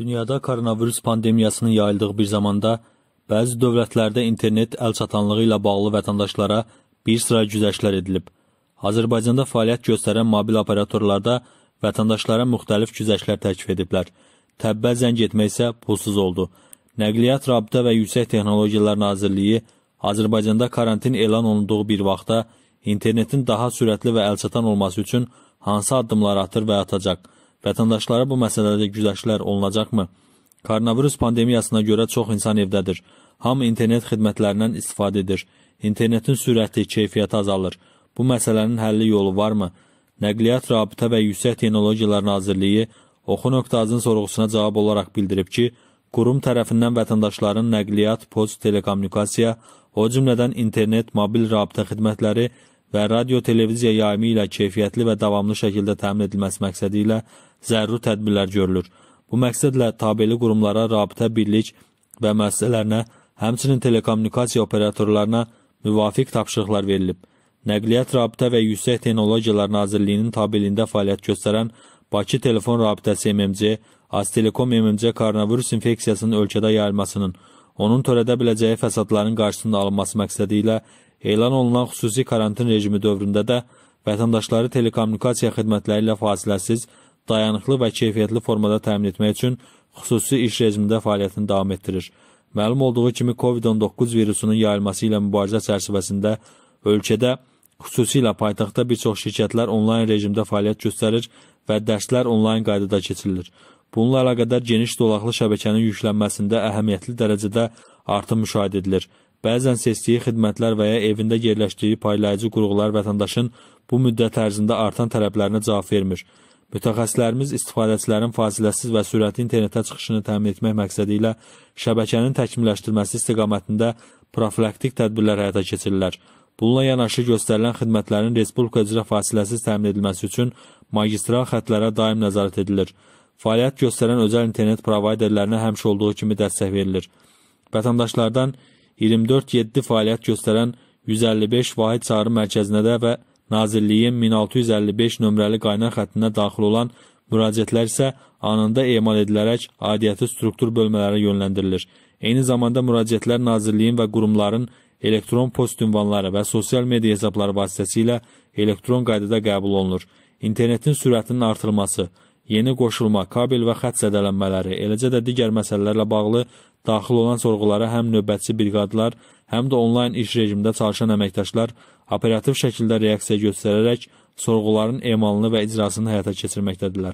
Dünyada koronavirus pandemiyasının yayıldığı bir zamanda bəzi dövlətlərdə internet əlçatanlığı ilə bağlı vətəndaşlara bir sıra güzəştlər edilib. Azərbaycanda fəaliyyət göstərən mobil operatorlarda vətəndaşlara müxtəlif güzəştlər təklif ediblər. Təbbə zəng etmək isə pulsuz oldu. Nəqliyyat, Rabitə və Yüksək Texnologiyalar Nazirliyi Azərbaycanda karantin elan olunduğu bir vaxtda internetin daha sürətli və əlçatan olması üçün hansı addımlar atır və atacaq? Vətəndaşlara bu məsələdə güzəştlər olunacaqmı? Koronavirus pandemiyasına görə çox insan evdədir. Hamı internet xidmətlərindən istifadə edir. İnternetin sürəti, keyfiyyəti azalır. Bu məsələnin həlli yolu varmı? Nəqliyyat, Rabitə və Yüksək Texnologiyalar Nazirliyi oxu.azın sorğusuna cavab olaraq bildirib ki, qurum tərəfindən vətəndaşların nəqliyyat, poçt, telekommunikasiya, o cümlədən internet, mobil rabitə xidmətləri və radio televiziya yayımı ilə keyfiyyətli və davamlı şəkildə təmin edilməsi məqsədi ilə zəruri tədbirlər görülür. Bu məqsədlə tabeli qurumlara rabitə birlik və müəssisələrinə, həmçinin telekommunikasiya operatorlarına müvafiq tapşırıqlar verilib. Nəqliyyat Rabitə və Yüksək Texnologiyalar Nazirliyinin tabeliyində fəaliyyət göstərən Bakı Telefon Rabitəsi MMC, Aztelekom MMC koronavirus infeksiyasının ölkədə yayılmasının, onun törədə biləcəyi fəsadların qarşısının alınması məqsədi ilə elan olunan xüsusi karantin rejimi dövründə də vətəndaşları telekommunikasiya xidmətləri ilə fasiləsiz dayanıqlı və keyfiyyətli formada təmin etmək üçün xüsusi iş rejimində fəaliyyətini davam etdirir. Məlum olduğu kimi COVID-19 virusunun yayılması ilə mübarizə çərçivəsində ölkədə xüsusilə paytaxtda bir çox şirkətlər onlayn rejimdə fəaliyyət göstərir və dərslər onlayn qaydada keçirilir. Bununla əlaqədar geniş dolaqlı şəbəkənin yüklənməsində əhəmiyyətli dərəcədə artım müşahidə edilir. Bəzən seçdiyi xidmətlər və ya evində yerləşdiyi paylayıcı qurğular vətəndaşın bu müddət ərzində artan tələblərinə cavab vermir. Mütəxəssislərimiz istifadəçilərin fasiləsiz və sürətli internetə çıxışını təmin etmək məqsədi ilə şəbəkənin təkmilləşdirilməsi istiqamətində profilaktik tədbirlər həyata keçirirlər. Bununla yanaşı göstərilən xidmətlərin Respublika icra fasiləsiz təmin edilməsi üçün magistral xətlərə daim nəzarət edilir. Fəaliyyət göstərən özəl internet provayderlərinə həmişə olduğu kimi dəstək verilir. Vətəndaşlardan 24-7 fəaliyyət göstərən 155 vahid çağrı mərkəzinə də və Nazirliyin 1655 nömrəli qaynar xəttinə daxil olan müraciətlər isə anında emal edilərək aidiyyəti struktur bölmələrə yönləndirilir. Eyni zamanda müraciətlər Nazirliyin və qurumların elektron post ünvanları və sosial media hesabları vasitəsilə elektron qaydada qəbul olunur. İnternetin sürətinin artırılması, yeni qoşulma, kabel və xətt zədələnmələri, eləcə də digər məsələlərlə bağlı daxil olan sorğulara həm növbətçi briqadlar, həm də onlayn iş rejimində çalışan əməkdaşlar operativ şəkildə reaksiya göstərərək sorğuların emalını və icrasını həyata keçirməkdədirlər.